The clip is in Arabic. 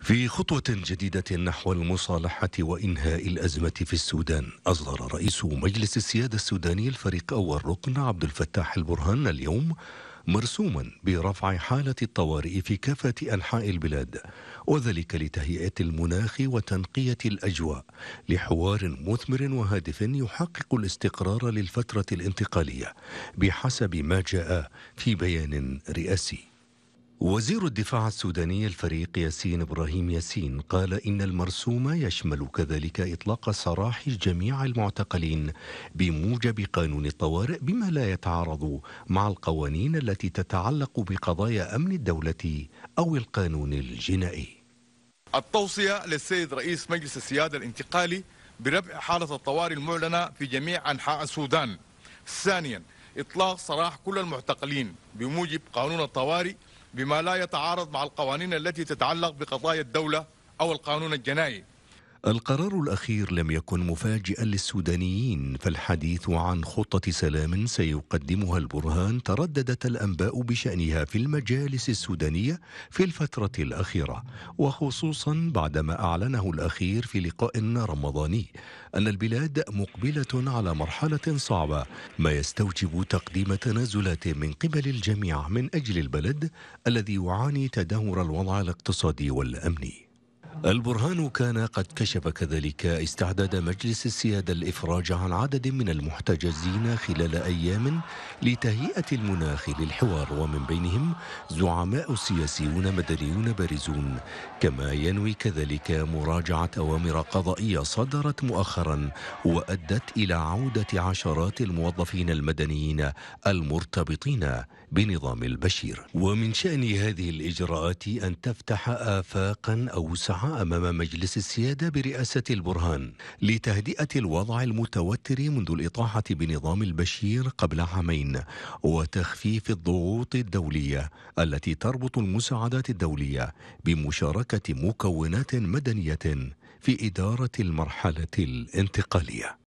في خطوة جديدة نحو المصالحة وإنهاء الأزمة في السودان أصدر رئيس مجلس السيادة السوداني الفريق أول ركن عبد الفتاح البرهان اليوم مرسوما برفع حالة الطوارئ في كافة أنحاء البلاد وذلك لتهيئة المناخ وتنقية الأجواء لحوار مثمر وهادف يحقق الاستقرار للفترة الانتقالية بحسب ما جاء في بيان رئاسي وزير الدفاع السوداني الفريق ياسين ابراهيم ياسين قال ان المرسوم يشمل كذلك اطلاق سراح جميع المعتقلين بموجب قانون الطوارئ بما لا يتعارض مع القوانين التي تتعلق بقضايا امن الدوله او القانون الجنائي. التوصيه للسيد رئيس مجلس السياده الانتقالي برفع حاله الطوارئ المعلنه في جميع انحاء السودان. ثانيا إطلاق سراح كل المعتقلين بموجب قانون الطوارئ بما لا يتعارض مع القوانين التي تتعلق بقضايا الدولة أو القانون الجنائي القرار الأخير لم يكن مفاجئا للسودانيين فالحديث عن خطة سلام سيقدمها البرهان ترددت الأنباء بشأنها في المجالس السودانية في الفترة الأخيرة وخصوصا بعدما أعلنه الأخير في لقاء رمضاني أن البلاد مقبلة على مرحلة صعبة ما يستوجب تقديم تنازلات من قبل الجميع من أجل البلد الذي يعاني تدهور الوضع الاقتصادي والأمني البرهان كان قد كشف كذلك استعداد مجلس السيادة الإفراج عن عدد من المحتجزين خلال أيام لتهيئة المناخ للحوار ومن بينهم زعماء سياسيون مدنيون بارزون كما ينوي كذلك مراجعة أوامر قضائية صدرت مؤخرا وأدت إلى عودة عشرات الموظفين المدنيين المرتبطين بنظام البشير ومن شأن هذه الإجراءات أن تفتح آفاقا أوسع أمام مجلس السيادة برئاسة البرهان لتهدئة الوضع المتوتر منذ الإطاحة بنظام البشير قبل عامين وتخفيف الضغوط الدولية التي تربط المساعدات الدولية بمشاركة مكونات مدنية في إدارة المرحلة الانتقالية